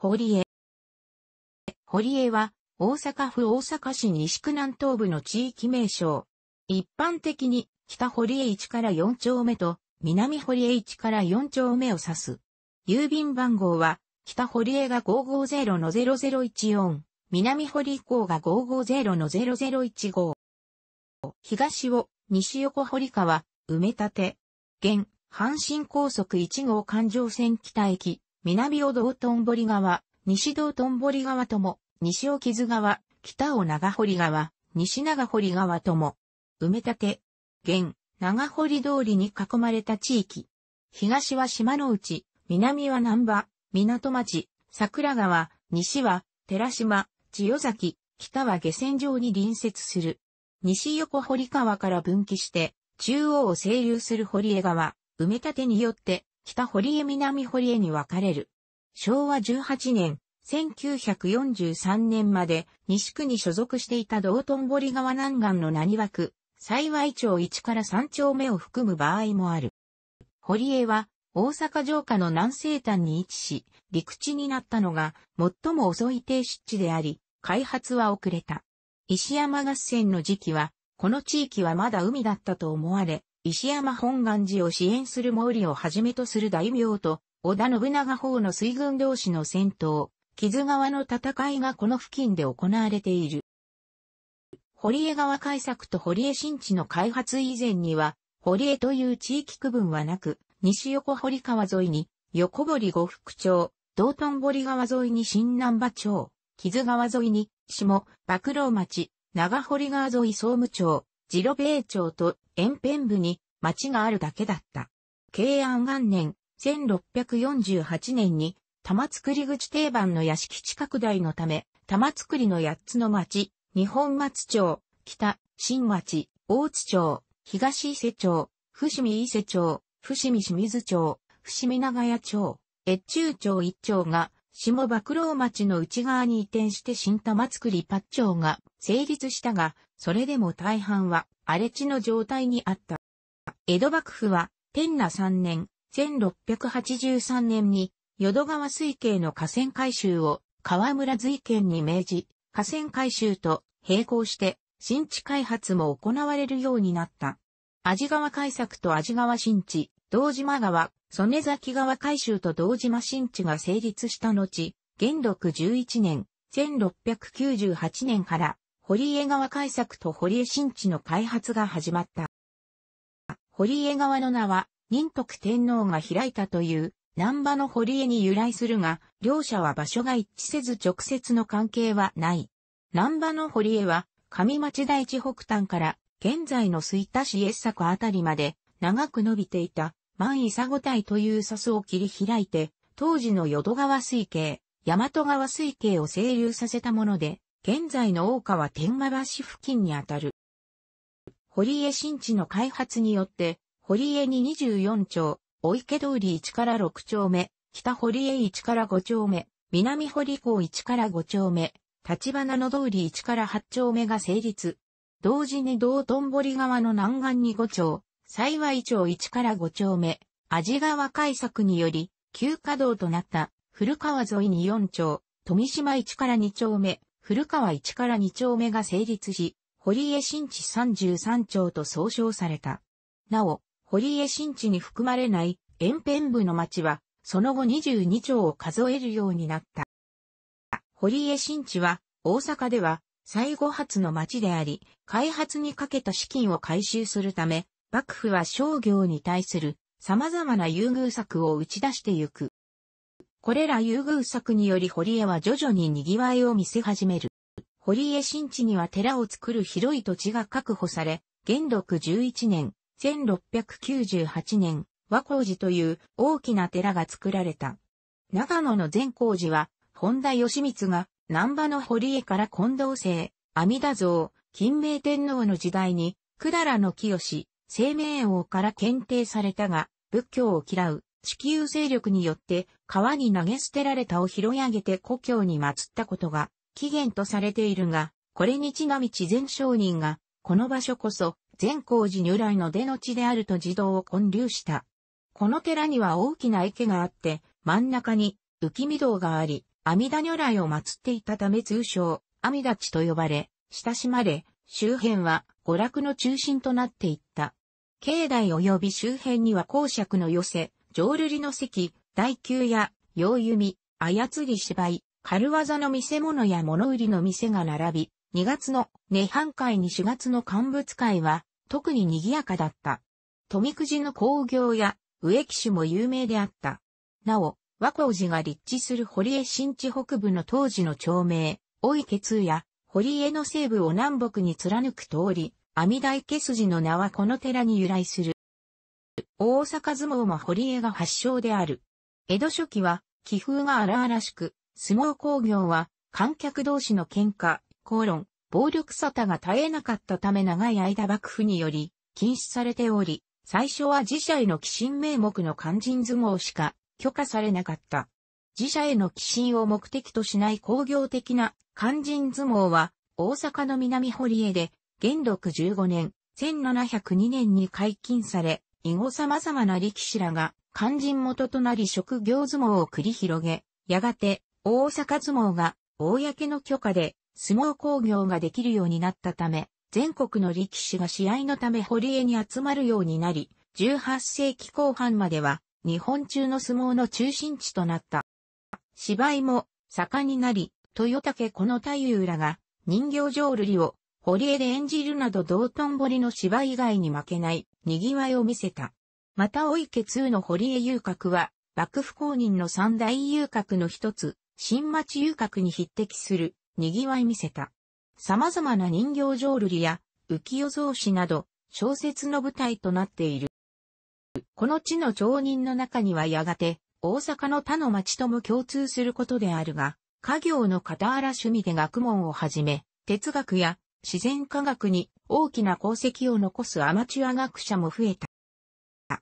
堀江。堀江は、大阪府大阪市西区南東部の地域名称。一般的に、北堀江1から4丁目と、南堀江1から4丁目を指す。郵便番号は、北堀江が550-0014、南堀以降が550-0015。東を、西横堀川、埋め立て。現、阪神高速1号環状線北駅、南を道頓堀川、西道頓堀川とも、西を木津川、北を長堀川、西長堀川とも、埋め立て、現、長堀通りに囲まれた地域。東は島の内、南は南波、港町、桜川、西は、寺島、千代崎、北は下船場に隣接する。西横堀川から分岐して、中央を清流する堀江川、埋め立てによって、北堀江南堀江に分かれる。昭和18年、1943年まで西区に所属していた道頓堀川南岸の何枠、幸い町1から3丁目を含む場合もある。堀江は大阪城下の南西端に位置し、陸地になったのが最も遅い低湿地であり、開発は遅れた。石山合戦の時期は、この地域はまだ海だったと思われ、石山本願寺を支援する毛利をはじめとする大名と、織田信長方の水軍同士の戦闘、木津川の戦いがこの付近で行われている。堀江川開作と堀江新地の開発以前には、堀江という地域区分はなく、西横堀川沿いに、横堀五福町、道頓堀川沿いに新南波町、木津川沿いに、下、幕露町、長堀川沿い総務町、ジロベー町と延辺部に町があるだけだった。慶安元年1648年に玉造口定番の屋敷地拡大のため、玉造の八つの町、日本松町、北、新町、大津町、東伊勢町、伏見伊勢町、伏見清水町、伏見長屋町、越中町一町が、下幕郎町の内側に移転して新玉造八町が、成立したが、それでも大半は荒れ地の状態にあった。江戸幕府は、天那3年、1683年に、淀川水系の河川改修を河村瑞県に命じ、河川改修と並行して新地開発も行われるようになった。味川改作と味川新地、道島川、曽根崎川改修と道島新地が成立した後、元禄11年、1698年から堀江川開削と堀江新地の開発が始まった。堀江川の名は、仁徳天皇が開いたという、南波の堀江に由来するが、両者は場所が一致せず直接の関係はない。南波の堀江は、上町大地北端から、現在の吹田市越作あたりまで、長く伸びていた、万伊佐五体という笹を切り開いて、当時の淀川水系、大和川水系を清流させたもので、現在の大川天満橋付近にあたる。堀江新地の開発によって、堀江に24丁、お池通り1から6丁目、北堀江1から5丁目、南堀港1から5丁目、立花の通り1から8丁目が成立。同時に道頓堀川の南岸に5丁、幸い町1から5丁目、味川改作により、急稼働となった古川沿いに4丁、富島1から2丁目、古川1から2丁目が成立し、堀江新地33丁と総称された。なお、堀江新地に含まれない延辺部の町は、その後22丁を数えるようになった。堀江新地は、大阪では、最後発の町であり、開発にかけた資金を回収するため、幕府は商業に対する様々な優遇策を打ち出してゆく。これら優遇策により堀江は徐々に賑わいを見せ始める。堀江新地には寺を作る広い土地が確保され、元禄11年、1698年、和光寺という大きな寺が作られた。長野の善光寺は、本田義光が南波の堀江から近藤生、阿弥陀像、金明天皇の時代に、百済の清、生命王から検定されたが、仏教を嫌う、地球勢力によって川に投げ捨てられたを拾い上げて故郷に祀ったことが起源とされているが、これにちなみ地前商人が、この場所こそ、善光寺如来の出の地であると自動を建立した。この寺には大きな池があって、真ん中に浮見堂があり、阿弥陀如来を祀っていたため通称、阿弥陀地と呼ばれ、親しまれ、周辺は娯楽の中心となっていった。境内及び周辺には公爵の寄せ、浄瑠璃の席、大宮や、洋弓、操り芝居、軽技の見せ物や物売りの店が並び、2月の涅槃会に4月の乾物会は特に賑やかだった。富くじの工業や植木種も有名であった。なお、和光寺が立地する堀江新地北部の当時の町名、大池通や堀江の西部を南北に貫く通り、阿弥陀池筋の名はこの寺に由来する。大阪相撲も堀江が発祥である。江戸初期は、気風が荒々しく、相撲工業は観客同士の喧嘩、口論、暴力沙汰が絶えなかったため長い間幕府により禁止されており、最初は自社への寄進名目の肝心相撲しか許可されなかった。自社への寄進を目的としない工業的な肝心相撲は大阪の南堀江で元禄15年、1702年に解禁され、以後様々な力士らが肝心元となり職業相撲を繰り広げ、やがて大阪相撲が公の許可で相撲工業ができるようになったため、全国の力士が試合のため堀江に集まるようになり、18世紀後半までは日本中の相撲の中心地となった。芝居も盛んになり、豊竹この太夫らが人形浄瑠璃を堀江で演じるなど道頓堀の芝居以外に負けない賑わいを見せた。またお池通の堀江遊郭は幕府公認の三大遊郭の一つ、新町遊郭に匹敵する賑わい見せた。様々な人形浄瑠璃や浮世草紙など小説の舞台となっている。この地の町人の中にはやがて大阪の他の町とも共通することであるが、家業の傍ら趣味で学問をはじめ、哲学や自然科学に大きな功績を残すアマチュア学者も増えた。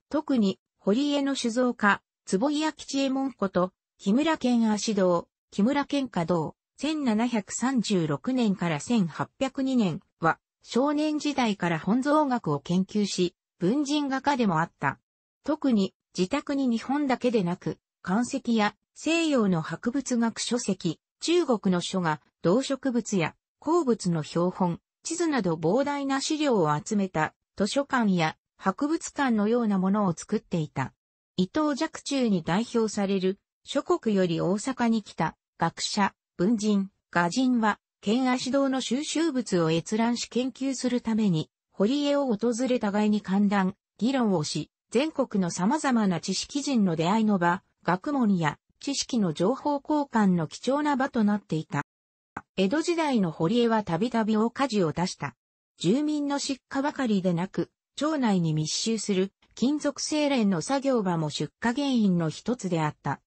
特に、堀江の酒造家、坪井明吉右門こと、木村県足道、木村県下道、1736年から1802年は、少年時代から本草学を研究し、文人画家でもあった。特に、自宅に日本だけでなく、漢石や西洋の博物学書籍、中国の書が、動植物や鉱物の標本、地図など膨大な資料を集めた図書館や博物館のようなものを作っていた。伊藤若冲に代表される諸国より大阪に来た学者、文人、画人は、県足堂の収集物を閲覧し研究するために、堀江を訪れた外に観覧、議論をし、全国の様々な知識人の出会いの場、学問や知識の情報交換の貴重な場となっていた。江戸時代の堀江はたびたび大火事を出した。住民の失火ばかりでなく、町内に密集する金属精錬の作業場も出火原因の一つであった。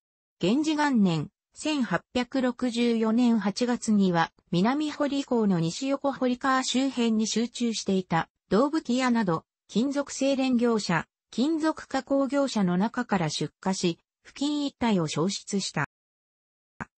源氏元年、1864年8月には、南堀港の西横堀川周辺に集中していた、動物屋など、金属製錬業者、金属加工業者の中から出荷し、付近一帯を消失した。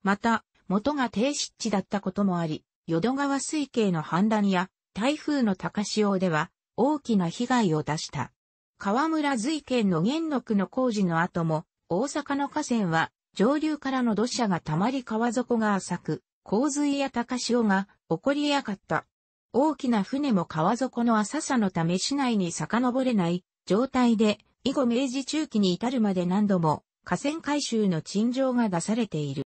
また、元が低湿地だったこともあり、淀川水系の氾濫や台風の高潮では大きな被害を出した。河村瑞県の元禄の工事の後も、大阪の河川は上流からの土砂が溜まり川底が浅く、洪水や高潮が起こりやかった。大きな船も川底の浅さのため市内に遡れない状態で、以後明治中期に至るまで何度も河川改修の陳情が出されている。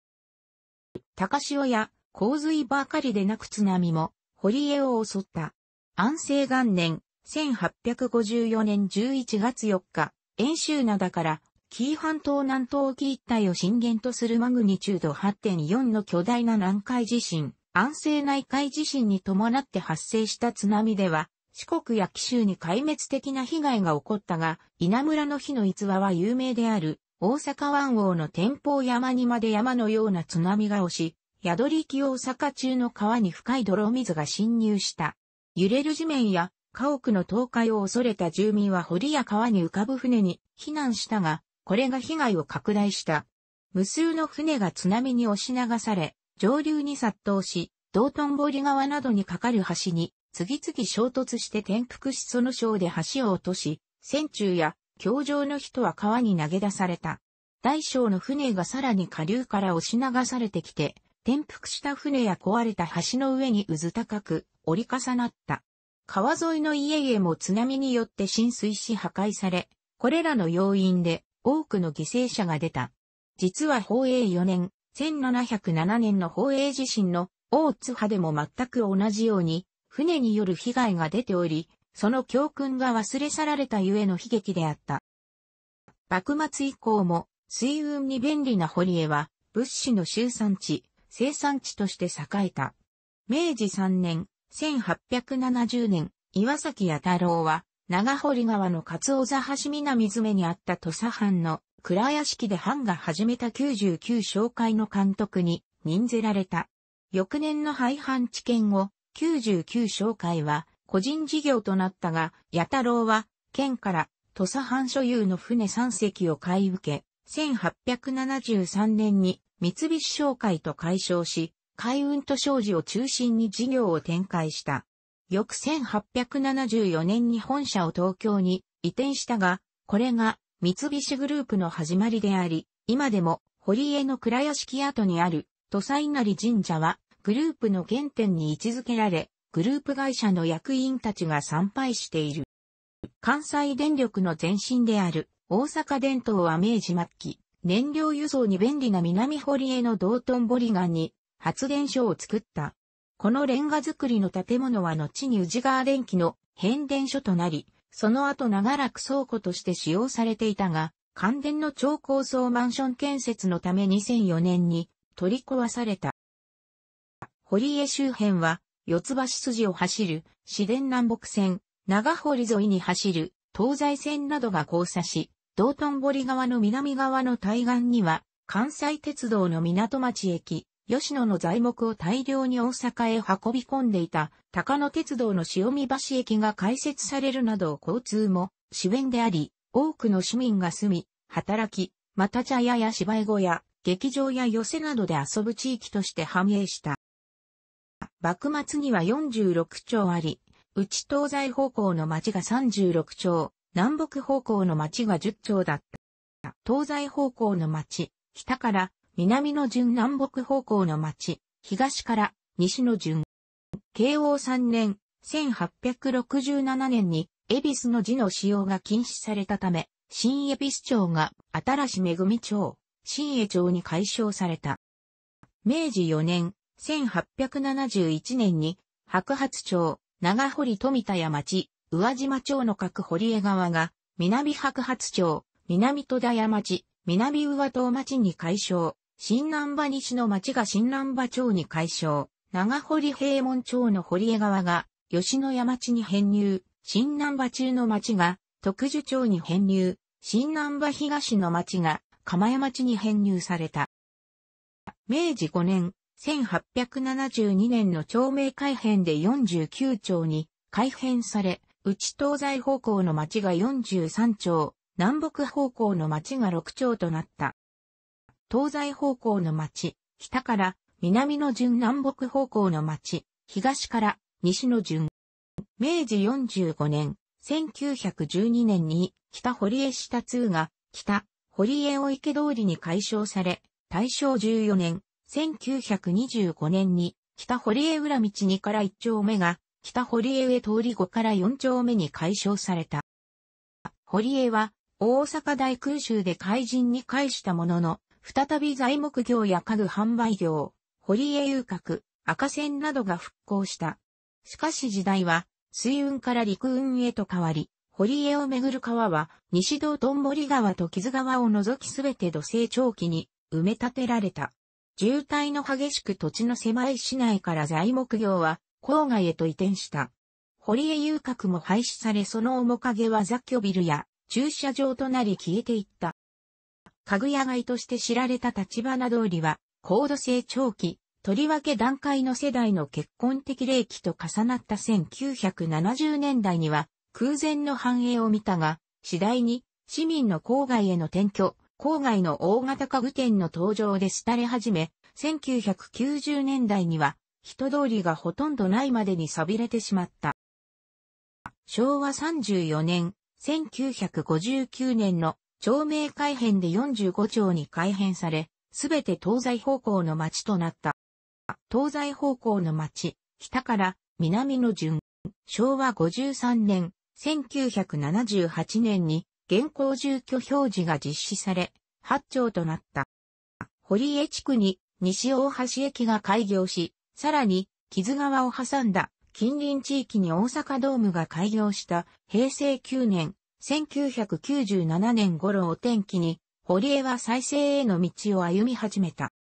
高潮や洪水ばかりでなく津波も堀江を襲った。安政元年1854年11月4日、遠州灘から紀伊半島南東沖一帯を震源とするマグニチュード8.4の巨大な南海地震、安政内海地震に伴って発生した津波では、四国や紀州に壊滅的な被害が起こったが、稲村の日の逸話は有名である、大阪湾王の天保山にまで山のような津波が押し、宿り木大阪中の川に深い泥水が侵入した。揺れる地面や家屋の倒壊を恐れた住民は堀や川に浮かぶ船に避難したが、これが被害を拡大した。無数の船が津波に押し流され、上流に殺到し、道頓堀川などに架かる橋に、次々衝突して転覆しその章で橋を落とし、船中や橋上の人は川に投げ出された。大小の船がさらに下流から押し流されてきて、転覆した船や壊れた橋の上にうず高く折り重なった。川沿いの家々も津波によって浸水し破壊され、これらの要因で多くの犠牲者が出た。実は法永4年、1707年の法永地震の大津波でも全く同じように、船による被害が出ており、その教訓が忘れ去られたゆえの悲劇であった。幕末以降も、水運に便利な堀江は、物資の集産地、生産地として栄えた。明治3年、1870年、岩崎弥太郎は、長堀川の勝尾座橋南詰にあった土佐藩の倉屋敷で藩が始めた99紹介の監督に任ぜられた。翌年の廃藩置県後、99紹介は個人事業となったが、八太郎は県から土佐藩所有の船3隻を買い受け、1873年に三菱商会と解消し、海運と商事を中心に事業を展開した。翌1874年に本社を東京に移転したが、これが三菱グループの始まりであり、今でも堀江の倉屋敷跡にある土佐稲荷神社はグループの原点に位置づけられ、グループ会社の役員たちが参拝している。関西電力の前身である大阪電灯は明治末期、燃料輸送に便利な南堀江の道頓堀岸に発電所を作ったこのレンガ造りの建物は後に宇治川電機の変電所となり、その後長らく倉庫として使用されていたが、関電の超高層マンション建設のため2004年に取り壊された。堀江周辺は、四つ橋筋を走る、市電南北線、長堀沿いに走る、東西線などが交差し、道頓堀側の南側の対岸には、関西鉄道の港町駅、吉野の材木を大量に大阪へ運び込んでいた高野鉄道の潮見橋駅が開設されるなど交通も主演であり、多くの市民が住み、働き、また茶屋や芝居小屋、劇場や寄せなどで遊ぶ地域として繁栄した。幕末には46町あり、内東西方向の町が36町、南北方向の町が10町だった。東西方向の町、北から南の順南北方向の町、東から西の順。慶応3年、1867年に、恵比寿の字の使用が禁止されたため、新恵比寿町が新し恵町、新恵町に改称された。明治4年、1871年に、白髪町、長堀富田屋町、宇和島町の各堀江川が、南白髪町、南戸田屋町、南宇和島町に改称、新南場西の町が新南場町に改称、長堀平門町の堀江川が吉野山町に編入、新南場中の町が徳殊町に編入、新南場東の町が釜山町に編入された。明治5年、1872年の町名改編で49町に改編され、内東西方向の町が43町、南北方向の町が6町となった。東西方向の町、北から南の順南北方向の町、東から西の順。明治45年、1912年に北堀江下通が北堀江を池通りに改称され、大正14年、1925年に北堀江裏道2から1丁目が北堀江上通り5から4丁目に改称された。堀江は大阪大空襲で海人に返したものの、再び材木業や家具販売業、堀江遊郭、赤線などが復興した。しかし時代は、水運から陸運へと変わり、堀江をめぐる川は、西道頓堀川と木津川を除きすべて土星長期に埋め立てられた。渋滞の激しく土地の狭い市内から材木業は郊外へと移転した。堀江遊郭も廃止されその面影は雑居ビルや駐車場となり消えていった。家具屋街として知られた立花通りは、高度成長期、とりわけ段階の世代の結婚的霊期と重なった1970年代には空前の繁栄を見たが、次第に市民の郊外への転居、郊外の大型家具店の登場で廃れ始め、1990年代には人通りがほとんどないまでに錆びれてしまった。昭和34年、1959年の町名改変で45町に改変され、すべて東西方向の町となった。東西方向の町、北から南の順、昭和53年、1978年に現行住居表示が実施され、8町となった。堀江地区に西大橋駅が開業し、さらに、木津川を挟んだ近隣地域に大阪ドームが開業した平成9年1997年頃を天気に、堀江は再生への道を歩み始めた。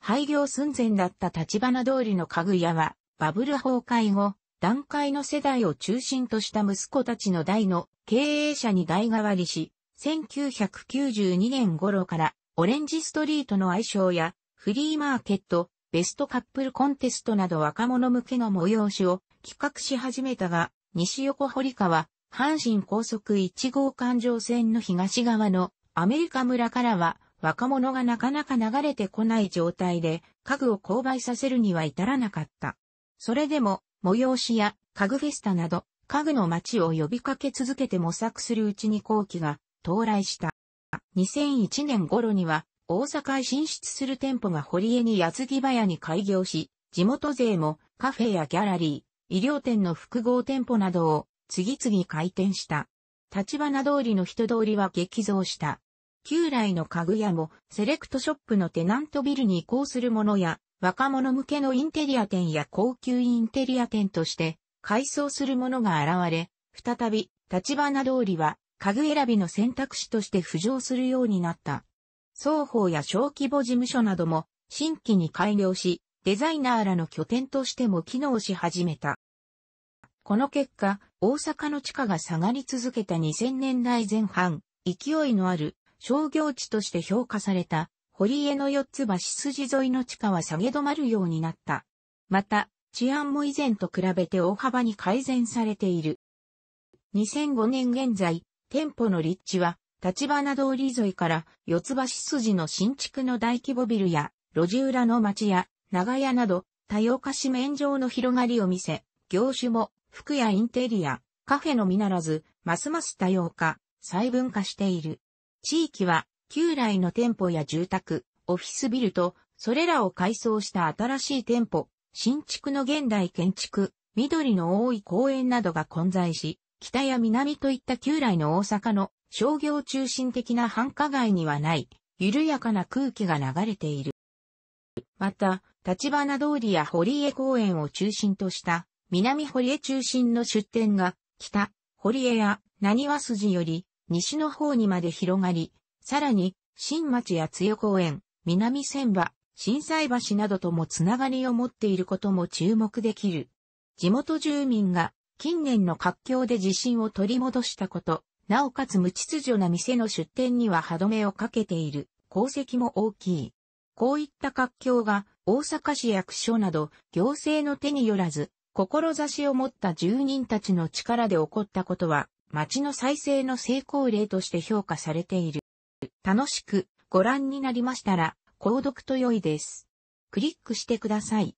廃業寸前だった立花通りの家具屋は、バブル崩壊後、段階の世代を中心とした息子たちの代の経営者に代替わりし、1992年頃からオレンジストリートの愛称やフリーマーケット、ベストカップルコンテストなど若者向けの催しを企画し始めたが、西横堀川、阪神高速1号環状線の東側のアメリカ村からは若者がなかなか流れてこない状態で家具を購買させるには至らなかった。それでも催しや家具フェスタなど家具の街を呼びかけ続けて模索するうちに後期が到来した。2001年頃には大阪へ進出する店舗が堀江に矢継ぎ早に開業し、地元勢もカフェやギャラリー、医療店の複合店舗などを次々開店した。立花通りの人通りは激増した。旧来の家具屋もセレクトショップのテナントビルに移行するものや、若者向けのインテリア店や高級インテリア店として改装するものが現れ、再び立花通りは家具選びの選択肢として浮上するようになった。双方や小規模事務所なども新規に改良し、デザイナーらの拠点としても機能し始めた。この結果、大阪の地価が下がり続けた2000年代前半、勢いのある商業地として評価された、堀江の四つ橋筋沿いの地価は下げ止まるようになった。また、治安も以前と比べて大幅に改善されている。2005年現在、店舗の立地は、立花通り沿いから四つ橋筋の新築の大規模ビルや、路地裏の町や長屋など、多様化し面上の広がりを見せ、業種も服やインテリア、カフェのみならず、ますます多様化、細分化している。地域は、旧来の店舗や住宅、オフィスビルと、それらを改装した新しい店舗、新築の現代建築、緑の多い公園などが混在し、北や南といった旧来の大阪の商業中心的な繁華街にはない、緩やかな空気が流れている。また、立花通りや堀江公園を中心とした南堀江中心の出店が、北、堀江や、何和筋より、西の方にまで広がり、さらに、新町や津代公園、南千葉、震災橋などともつながりを持っていることも注目できる。地元住民が近年の活況で地震を取り戻したこと、なおかつ無秩序な店の出店には歯止めをかけている功績も大きい。こういった活況が大阪市役所など行政の手によらず志を持った住人たちの力で起こったことは、町の再生の成功例として評価されている。楽しくご覧になりましたら、購読と良いです。クリックしてください。